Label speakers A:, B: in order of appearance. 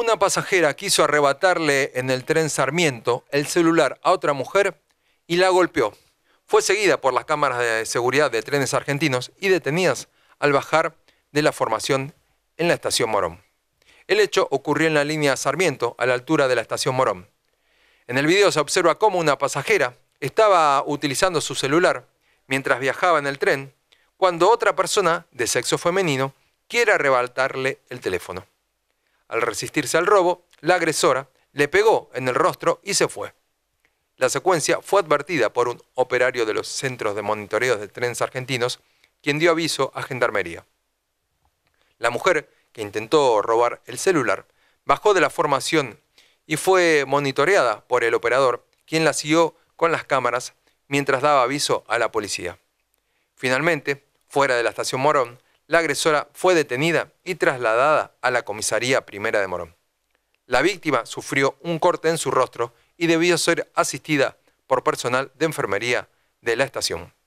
A: Una pasajera quiso arrebatarle en el tren Sarmiento el celular a otra mujer y la golpeó. Fue seguida por las cámaras de seguridad de trenes argentinos y detenidas al bajar de la formación en la estación Morón. El hecho ocurrió en la línea Sarmiento, a la altura de la estación Morón. En el video se observa cómo una pasajera estaba utilizando su celular mientras viajaba en el tren, cuando otra persona de sexo femenino quiere arrebatarle el teléfono. Al resistirse al robo, la agresora le pegó en el rostro y se fue. La secuencia fue advertida por un operario de los centros de monitoreo de trenes argentinos, quien dio aviso a Gendarmería. La mujer, que intentó robar el celular, bajó de la formación y fue monitoreada por el operador, quien la siguió con las cámaras mientras daba aviso a la policía. Finalmente, fuera de la estación Morón, la agresora fue detenida y trasladada a la comisaría primera de Morón. La víctima sufrió un corte en su rostro y debió ser asistida por personal de enfermería de la estación.